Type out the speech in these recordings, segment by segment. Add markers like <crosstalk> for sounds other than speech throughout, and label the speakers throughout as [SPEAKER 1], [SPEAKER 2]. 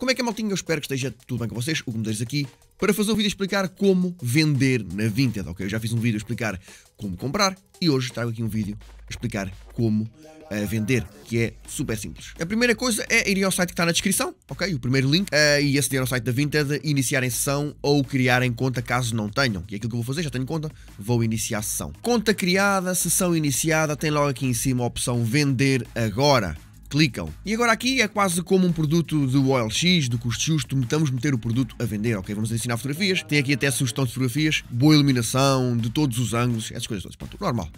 [SPEAKER 1] Como é que é, maltinho? Eu espero que esteja tudo bem com vocês. O Gomes aqui para fazer um vídeo explicar como vender na Vinted, ok? Eu já fiz um vídeo explicar como comprar e hoje trago aqui um vídeo explicar como uh, vender, que é super simples. A primeira coisa é irem ao site que está na descrição, ok? O primeiro link, uh, e aceder ao site da Vinted, iniciarem sessão ou criarem conta caso não tenham. E é aquilo que eu vou fazer, já tenho conta, vou iniciar a sessão. Conta criada, sessão iniciada, tem logo aqui em cima a opção vender agora clicam. E agora aqui é quase como um produto do OLX, do custo justo, metamos meter o produto a vender, ok? Vamos ensinar fotografias, tem aqui até sugestão de fotografias, boa iluminação, de todos os ângulos, essas coisas todas, pronto, normal.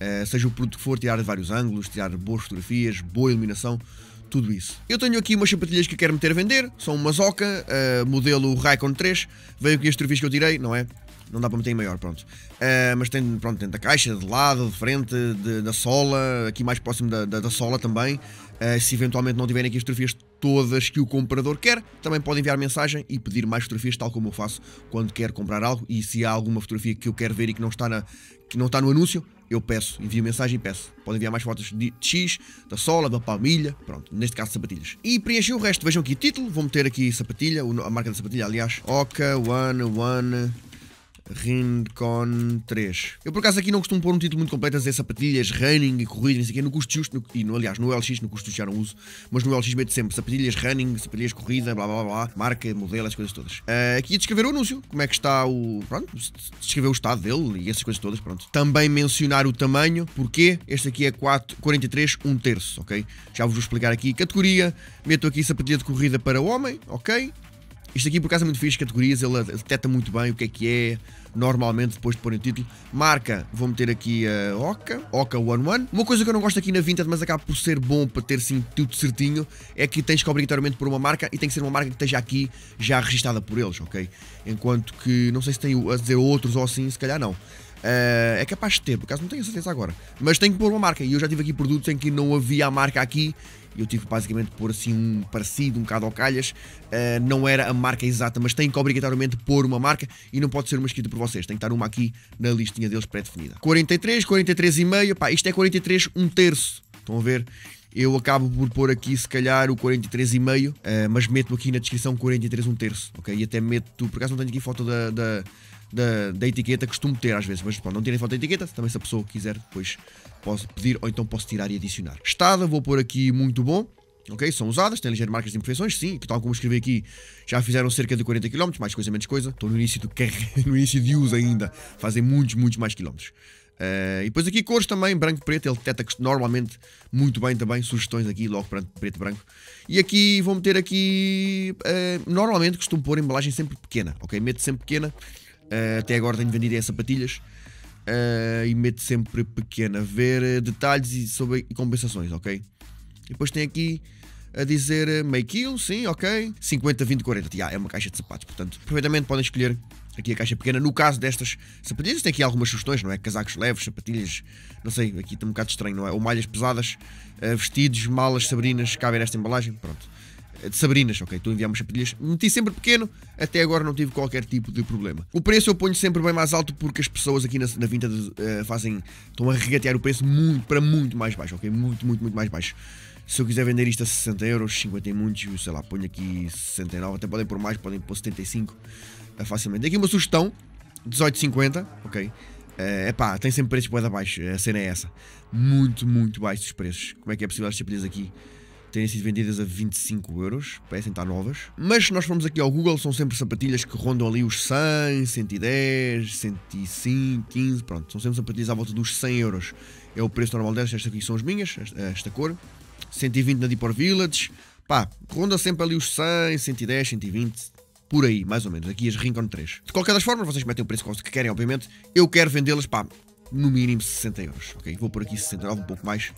[SPEAKER 1] Uh, seja o produto que for, tirar de vários ângulos, tirar boas fotografias, boa iluminação, tudo isso. Eu tenho aqui umas sapatilhas que eu quero meter a vender, são uma Zoca, uh, modelo Raycon 3, veio com as fotografias que eu tirei, não é? não dá para meter em maior, pronto. Uh, mas tem, pronto, dentro da caixa, de lado, de frente, de, da sola, aqui mais próximo da, da, da sola também. Uh, se eventualmente não tiverem aqui as fotografias todas que o comprador quer, também podem enviar mensagem e pedir mais fotografias, tal como eu faço quando quero comprar algo. E se há alguma fotografia que eu quero ver e que não está, na, que não está no anúncio, eu peço, envio mensagem e peço. Podem enviar mais fotos de X, da sola, da palmilha, pronto, neste caso sapatilhas. E preenchem o resto, vejam aqui título, vou meter aqui sapatilha, a marca da sapatilha, aliás. Oca, One, One, Rincon 3. Eu por acaso aqui não costumo pôr um título muito completo a dizer sapatilhas, running e corrida, não sei o quê, no custo justo, no, e no, aliás no LX, no custo já não uso, mas no LX meto sempre sapatilhas, running, sapatilhas, corrida, blá blá blá, marca, modelo, essas coisas todas. Uh, aqui a descrever o anúncio, como é que está o. Pronto, descrever o estado dele e essas coisas todas, pronto. Também mencionar o tamanho, porque este aqui é 4, 43, 1 terço, ok? Já vos vou explicar aqui. Categoria, meto aqui sapatilha de corrida para homem, ok? Isto aqui por acaso é muito fixe, categorias, ele detecta muito bem o que é que é, normalmente depois de pôr o título. Marca, vou meter aqui a Oca, Oca 11. Uma coisa que eu não gosto aqui na Vinted, mas acaba por ser bom para ter sim tudo certinho, é que tens que obrigatoriamente pôr uma marca e tem que ser uma marca que esteja aqui já registada por eles, ok? Enquanto que, não sei se tem a dizer outros ou assim, se calhar não. Uh, é capaz de ter, por acaso não tenho certeza agora. Mas tenho que pôr uma marca. E eu já tive aqui produtos em que não havia a marca aqui. E eu tive basicamente pôr assim um parecido, um bocado ao calhas. Uh, não era a marca exata, mas tem que obrigatoriamente pôr uma marca. E não pode ser uma escrita por vocês. Tem que estar uma aqui na listinha deles pré-definida. 43, 43,5. Pá, isto é 43, um terço. Estão a ver? Eu acabo por pôr aqui, se calhar, o 43,5. Uh, eh, mas meto aqui na descrição 43, um terço. Ok? E até meto. Por acaso não tenho aqui foto da, da da, da etiqueta, costumo ter às vezes, mas pronto, não tirem foto da etiqueta, também se a pessoa quiser depois posso pedir ou então posso tirar e adicionar. Estada, vou pôr aqui muito bom. Ok, são usadas, têm ligeiras marcas de imperfeições, sim, que tal como escrevi aqui, já fizeram cerca de 40 km, mais coisa, menos coisa. Estou no início, do é, <laughs> no início de uso ainda, fazem muitos, muitos mais quilómetros. Uh, e depois aqui cores também, branco, preto, ele detecta normalmente muito bem também, sugestões aqui logo preto, branco. E aqui vou meter aqui, uh, normalmente costumo pôr embalagem sempre pequena, ok? Meto sempre pequena, eh, até agora tenho vendido em sapatilhas uh, e meto sempre pequena. Ver eh, detalhes e sobre e compensações, ok? E depois tem aqui a dizer meio quilo, sim, ok. 50, 20, 40. Yeah, é uma caixa de sapatos, portanto, perfeitamente podem escolher aqui a caixa pequena. No caso destas sapatilhas, tem aqui algumas sugestões, não é? Casacos leves, sapatilhas, não sei, aqui está um bocado estranho, não é? Ou malhas pesadas, vestidos, malas, sabrinas, cabem nesta embalagem, pronto de Sabrinas, ok? Estou a enviar umas chapilhas, meti sempre pequeno, até agora não tive qualquer tipo de problema. O preço eu ponho sempre bem mais alto porque as pessoas aqui na, na uh, fazem, estão a regatear o preço muito, para muito mais baixo, ok? Muito, muito, muito mais baixo. Se eu quiser vender isto a 60 euros, 50 e muitos, sei lá, ponho aqui 69, até podem pôr mais, podem pôr 75 uh, eh, facilmente. Aqui uma sugestão, 18,50, ok? É uh, eh, pá, tem sempre preços bem abaixo, a cena é essa. Muito, muito baixo os preços. Como é que é possível as chapilhas aqui? terem sido vendidas a 25 euros, parecem estar novas. Mas se nós formos aqui ao Google, são sempre sapatilhas que rondam ali os 100, 110, 105, 15, pronto, são sempre sapatilhas à volta dos 100 euros. É o preço normal destas, estas aqui são as minhas, esta, esta cor. 120 na Deepor Village, pá, ronda sempre ali os 100, 110, 120, por aí, mais ou menos, aqui as Rincon 3. De qualquer das formas, vocês metem o preço que querem, obviamente. Eu quero vendê-las, pá, no mínimo 60 euros, ok? Vou por aqui 69, um pouco mais.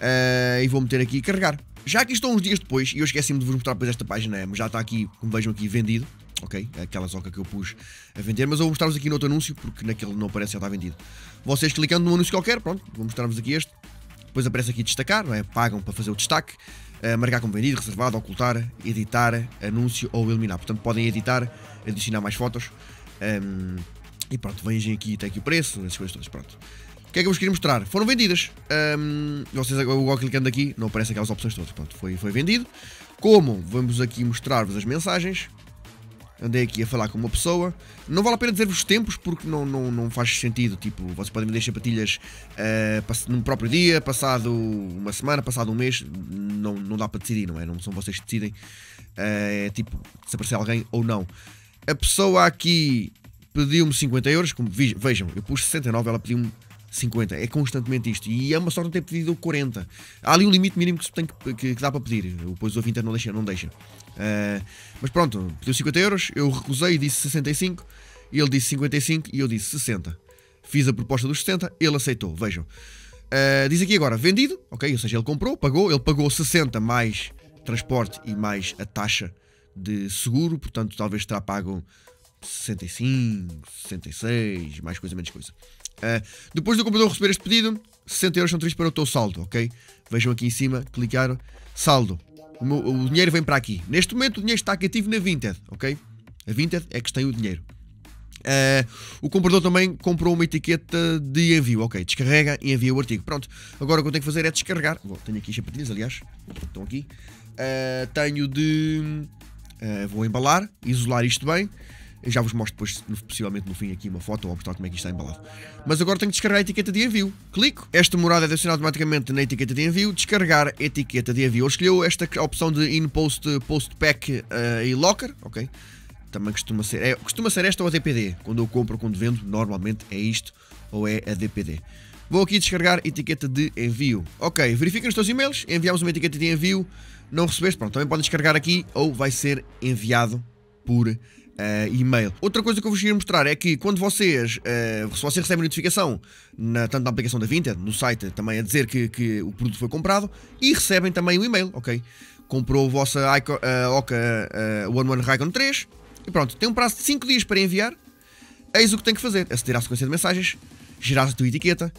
[SPEAKER 1] Uh, e vou meter aqui carregar. Já que estão uns dias depois, e eu esqueci-me de vos mostrar depois esta página, mas já está aqui, como vejam aqui, vendido. Ok? Aquela zoca que eu pus a vender, mas eu vou mostrar-vos aqui no outro anúncio, porque naquele não aparece, já está vendido. Vocês clicando num anúncio qualquer, pronto, vou mostrar-vos aqui este. Depois aparece aqui destacar, não é? Pagam para fazer o destaque, uh, marcar como vendido, reservado, ocultar, editar, anúncio ou eliminar. Portanto, podem editar, adicionar mais fotos. Um, ehm, e pronto, vejam aqui, tem aqui o preço, essas coisas todas, pronto. O que é que eu vos queria mostrar? Foram vendidas. Um, vocês agora clicando aqui, não aparecem aquelas opções todas. Pronto, foi, foi vendido. Como? Vamos aqui mostrar-vos as mensagens. Andei aqui a falar com uma pessoa. Não vale a pena dizer-vos tempos porque não, não, não faz sentido. Tipo, vocês podem vender sapatilhas uh, ah, num próprio dia, passado uma semana, passado um mês. Não, não dá para decidir, não é? Não são vocês que decidem. Uh, é tipo, se aparecer alguém ou não. A pessoa aqui pediu-me 50 euros. Como, vejam, eu pus 69, ela pediu-me 50. É constantemente isto. E é uma sorte não ter pedido 40. Há ali um limite mínimo que, se tem que, que, que dá para pedir. Depois o ouvinte não deixa. Não deixa. Uh, mas pronto, pediu 50 euros. Eu recusei e disse 65. Ele disse 55 e eu disse 60. Fiz a proposta dos 60. Ele aceitou. Vejam. Uh, diz aqui agora, vendido. Ok, ou seja, ele comprou, pagou. Ele pagou 60 mais transporte e mais a taxa de seguro. Portanto, talvez terá pago 65, 66, mais coisa, menos coisa. Uh, depois do computador receber este pedido, 60 euros são transferidos para o teu saldo, ok? Vejam aqui em cima, clicar saldo. O, meu, o, dinheiro vem para aqui. Neste momento o dinheiro está ativo na Vinted, ok? A Vinted é que tem o dinheiro. Uh, o comprador também comprou uma etiqueta de envio, ok? Descarrega e envia o artigo. Pronto, agora o que eu tenho que fazer é descarregar. Vou, tenho aqui as aliás, estão aqui. Uh, tenho de. Uh, vou embalar, isolar isto bem. Eu já vos mostro depois, possivelmente no fim, aqui uma foto ou mostrar como é que isto está embalado. Mas agora tenho que descarregar a etiqueta de envio. Clico. Esta morada é adicionada automaticamente na etiqueta de envio. Descarregar etiqueta de envio. Ele escolheu esta opção de in-post, post pack uh, e locker. Ok. Também costuma ser, é, costuma ser esta ou a DPD. Quando eu compro, quando vendo, normalmente é isto ou é a DPD. Vou aqui descarregar etiqueta de envio. Ok, verifica os teus e-mails. Enviamos uma etiqueta de envio. Não recebeste? Pronto, também podem descarregar aqui ou vai ser enviado por uh, e-mail. Outra coisa que eu vos queria mostrar é que quando vocês, uh, se você recebe notificação, na, tanto na aplicação da Vinted, no site também a dizer que, que o produto foi comprado, e recebem também o e-mail, ok? Comprou a vossa Ico, uh, eh, Oca uh, One One Raycon 3 e pronto, tem um prazo de 5 dias para enviar. Eis o que tem que fazer: é aceder à sequência de mensagens, gerar a tua etiqueta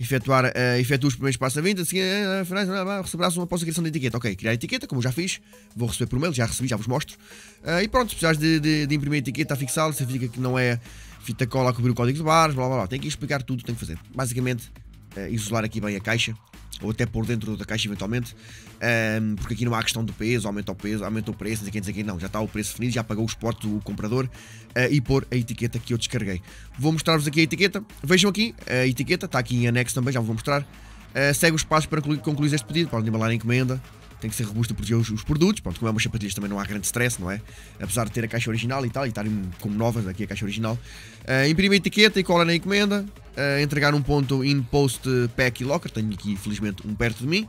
[SPEAKER 1] efetuar, uh, os primeiros passos da venda, assim, uh, receberás uma pós criação da etiqueta. Ok, criar a etiqueta, como já fiz, vou receber por mail, já recebi, já vos mostro. Uh, e pronto, se precisares de, de, de imprimir a etiqueta, a fixá-la, significa que não é fita cola a cobrir o código de barras, blá blá blá. Tem que explicar tudo, tem que fazer. Basicamente, uh, isolar aqui bem a caixa ou até por dentro da caixa eventualmente, um, porque aqui não há questão do peso, aumenta o peso, aumenta o preço, não sei quem, dizer quem, não, já está o preço definido, já pagou o esporte do comprador uh, e pôr a etiqueta que eu descarreguei. Vou mostrar-vos aqui a etiqueta, vejam aqui a etiqueta, está aqui em anexo também, já vou mostrar. Uh, segue os passos para concluir, concluir este pedido, podem embalar a encomenda, tem que ser robusta proteger os, os produtos. Pronto, como é umas sapatilhas também não há grande stress, não é? Apesar de ter a caixa original e tal, e estarem como novas, aqui a caixa original. Uh, imprimir a etiqueta e cola na encomenda. Uh, entregar um ponto in post eh, pack e locker. Tenho aqui, felizmente, um perto de mim.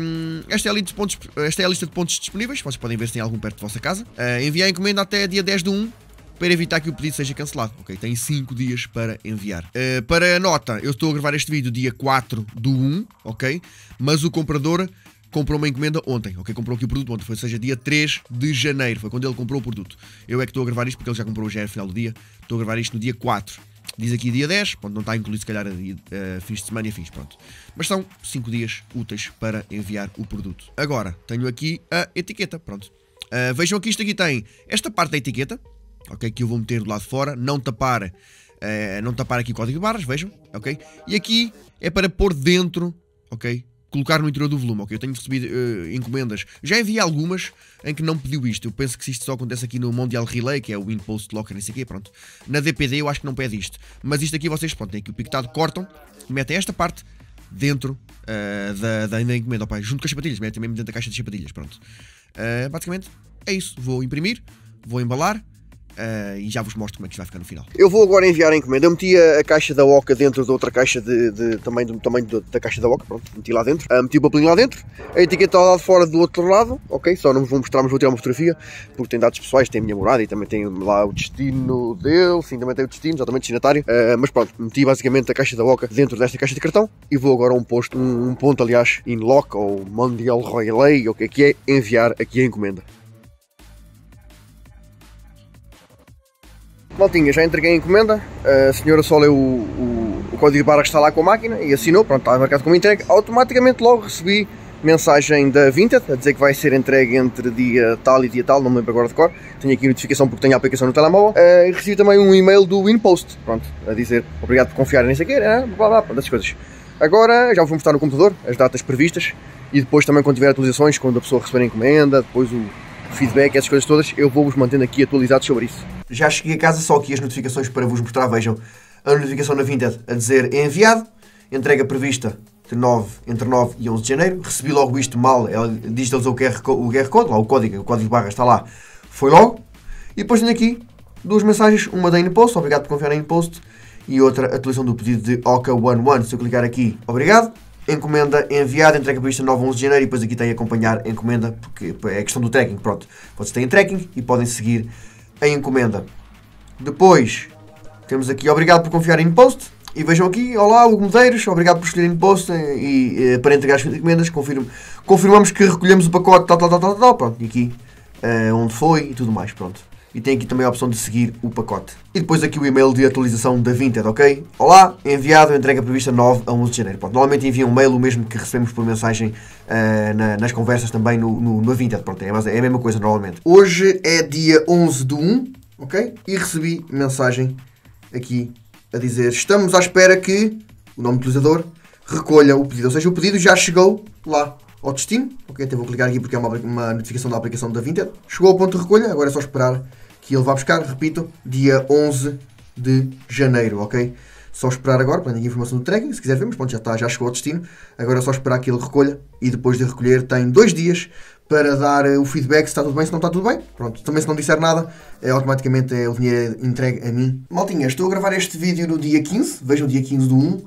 [SPEAKER 1] Um, ehm, esta, é pontos, esta, é a lista de pontos disponíveis, vocês podem ver se tem algum perto de vossa casa. Uh, enviar a encomenda até dia 10 de 1 para evitar que o pedido seja cancelado. Ok, tem 5 dias para enviar. Uh, para a nota, eu estou a gravar este vídeo dia 4 do 1, ok? Mas o comprador comprou uma encomenda ontem, ok? Comprou aqui o produto ontem, foi, ou seja, dia 3 de janeiro, foi quando ele comprou o produto. Eu é que estou a gravar isto porque ele já comprou já é final do dia, estou a gravar isto no dia 4. Diz aqui dia 10, pronto, não está incluído se calhar a, a eh, fins de semana e a fins, pronto. Mas são 5 dias úteis para enviar o produto. Agora, tenho aqui a etiqueta, pronto. Uh, vejam aqui, isto aqui tem esta parte da etiqueta, ok? Que eu vou meter do lado de fora, não tapar, uh, não tapar aqui o código de barras, vejam, ok? E aqui é para pôr dentro, ok? colocar no interior do volume, ok? Eu tenho recebido uh, encomendas, já enviei algumas em que não pediu isto. Eu penso que isto só acontece aqui no Mondial Relay, que é o Win Locker, não sei o pronto. Na DPD eu acho que não pede isto, mas isto aqui vocês, pronto, tem aqui o pictado, cortam, metem esta parte dentro uh, da, da, da, encomenda, opa, junto com as chapadilhas, metem mesmo dentro da caixa de chapadilhas, pronto. Uh, basicamente é isso, vou imprimir, vou embalar Uh, e já vos mostro como é que isto vai ficar no final. Eu vou agora enviar a encomenda. Eu meti a, a caixa da Oca dentro de outra caixa de, de também do tamanho da caixa da Oca, pronto, meti lá dentro, uh, meti o papelinho lá dentro, a etiqueta está lá de fora do outro lado, ok? Só não vos vou mostrar, mas vou tirar uma fotografia, porque tem dados pessoais, tem a minha morada e também tem lá o destino dele, sim, também tem o destino, exatamente destinatário, uh, mas pronto, meti basicamente a caixa da Oca dentro desta caixa de cartão e vou agora a um posto, um, um ponto aliás, in lock ou Mondial Relay, ou o que é que é, enviar aqui a encomenda. Maltinha, já entreguei a encomenda, a senhora só leu o, o, o código de barra que está lá com a máquina e assinou, pronto, estava marcado como entregue. Automaticamente logo recebi mensagem da Vinted a dizer que vai ser entregue entre dia tal e dia tal, não me lembro agora de cor. Tenho aqui notificação porque tenho a aplicação no telemóvel. Uh, recebi também um e-mail do Winpost, pronto, a dizer obrigado por confiar nisso aqui, o né, quê, blá blá, pronto, essas coisas. Agora já vou mostrar no computador as datas previstas e depois também quando tiver atualizações, quando a pessoa receber a encomenda, depois o feedback, essas coisas todas, eu vou-vos mantendo aqui atualizados sobre isso. Já cheguei a casa só aqui as notificações para vos mostrar. Vejam a notificação na Vinted a dizer é enviado, entrega prevista de 9, entre 9 e 11 de janeiro. Recebi logo isto mal, ela digitalizou o QR, o QR Code, lá o código, o código de barra está lá, foi logo. E depois tenho aqui duas mensagens, uma da InPost, obrigado por confiar na InPost, e outra atualização do pedido de oka 11. Se eu clicar aqui, obrigado. Encomenda enviada, entrega prevista 9 11 de janeiro e depois aqui tem acompanhar encomenda, porque é questão do tracking, pronto. Vocês têm tracking e podem seguir a encomenda. Depois, temos aqui obrigado por confiar em post. E vejam aqui, olá Hugo Medeiros, obrigado por escolherem post eh, e, e eh, para entregar as encomendas, confirmo, confirmamos que recolhemos o pacote, tal, tal, tal, tal, tal, pronto, e aqui uh, onde foi e tudo mais, pronto e tem aqui também a opção de seguir o pacote. E depois aqui o e-mail de atualização da Vinted, ok? Olá, enviado, entrega prevista 9 a 11 de janeiro. Pronto, normalmente envia um mail, o mesmo que recebemos por mensagem uh, na, nas conversas também no, no, no Vinted. Pronto, é, é a mesma coisa normalmente. Hoje é dia 11 de 1, ok? E recebi mensagem aqui a dizer estamos à espera que o nome do utilizador recolha o pedido. Ou seja, o pedido já chegou lá ao destino. Ok, até vou clicar aqui porque é uma, uma notificação da aplicação da Vinted. Chegou ao ponto de recolha, agora é só esperar que ele vá buscar, repito, dia 11 de janeiro, ok? Só esperar agora, para a informação do tracking, se quiser vermos, pronto, já está, já chegou ao destino. Agora é só esperar que ele recolha e depois de recolher tem dois dias para dar eh, o feedback se está tudo bem, se não está tudo bem. Pronto, também se não disser nada, é, automaticamente é, o dinheiro é entregue a mim. Maltinha, estou a gravar este vídeo no dia 15, vejam o dia 15 do 1,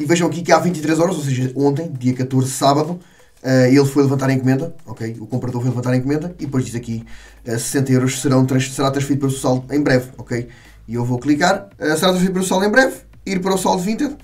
[SPEAKER 1] e vejam aqui que há 23 horas, ou seja, ontem, dia 14, sábado, Uh, ele foi levantar a encomenda, ok? O comprador foi levantar a encomenda e depois diz aqui uh, ah, 60 euros serão trans, será transferido para o saldo em breve, ok? E eu vou clicar, uh, será transferido para o saldo em breve, ir para o saldo Vinted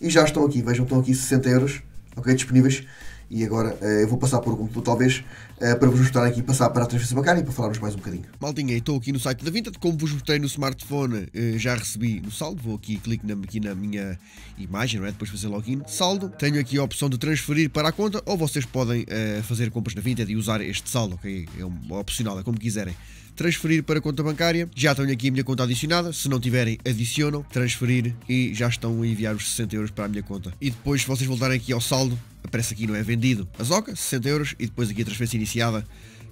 [SPEAKER 1] e já estão aqui, vejam, estão aqui 60 euros, ok? Disponíveis e agora eh, eu vou passar por um computador, talvez, eh, para vos mostrar aqui, passar para a transferência bancária e para falarmos mais um bocadinho. Maldinha, estou aqui no site da Vinted, como vos mostrei no smartphone, eh, já recebi no saldo, vou aqui, clico na, aqui na minha imagem, não é? depois fazer login, saldo, tenho aqui a opção de transferir para a conta, ou vocês podem fazer compras na Vinted e usar este saldo, ok? É, um, é opcional, é como quiserem transferir para a conta bancária. Já tenho aqui a minha conta adicionada. Se não tiverem, adicionam, transferir e já estão a enviar os 60 euros para a minha conta. E depois, se vocês voltarem aqui ao saldo, aparece aqui, não é? Vendido. A Zoca, 60 euros e depois aqui a transferência iniciada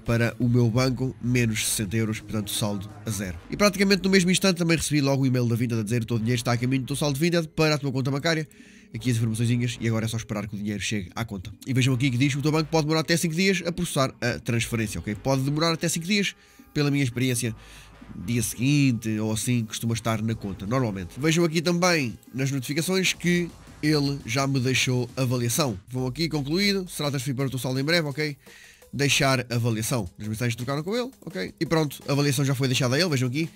[SPEAKER 1] para o meu banco, menos 60 euros, portanto saldo a zero. E praticamente no mesmo instante também recebi logo o e-mail da Vinda a dizer o teu dinheiro está a caminho do teu saldo de Vinda para a tua conta bancária. Aqui as informações e agora é só esperar que o dinheiro chegue à conta. E vejam aqui que diz que o teu banco pode demorar até 5 dias a processar a transferência, ok? Pode demorar até 5 dias pela minha experiência, dia seguinte ou assim costuma estar na conta, normalmente. Vejam aqui também nas notificações que ele já me deixou avaliação. Vão aqui, concluído, será transferido para o teu saldo em breve, ok? Deixar avaliação. As mensagens trocaram com ele, ok? E pronto, a avaliação já foi deixada a ele, vejam aqui.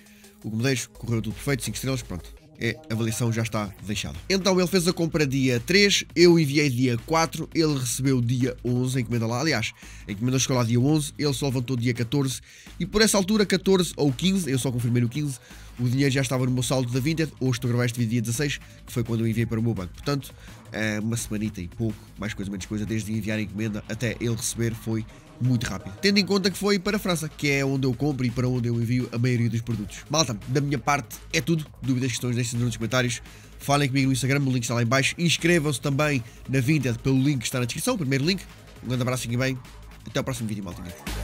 [SPEAKER 1] O que me deixo, correu tudo perfeito, 5 estrelas, pronto é, a avaliação já está deixada. Então ele fez a compra dia 3, eu enviei dia 4, ele recebeu dia 11 a encomenda lá. Aliás, a encomenda chegou lá dia 11, ele só levantou dia 14 e por essa altura, 14 ou 15, eu só confirmei o 15, o dinheiro já estava no meu saldo da Vinted. Hoje estou a gravar este vídeo dia 16, que foi quando eu enviei para o meu banco. Portanto, é uma semanita e pouco, mais coisa menos coisa, desde enviar a encomenda até ele receber foi muito rápido. Tendo em conta que foi para a França, que é onde eu compro e para onde eu envio a maioria dos produtos. Malta, da minha parte é tudo. Dúvidas, questões, deixem nos comentários. Falem comigo no Instagram, o link está lá em baixo. Inscrevam-se também na Vinted pelo link que está na descrição, o primeiro link. Um grande abraço, fiquem bem. Até o próximo vídeo, malta.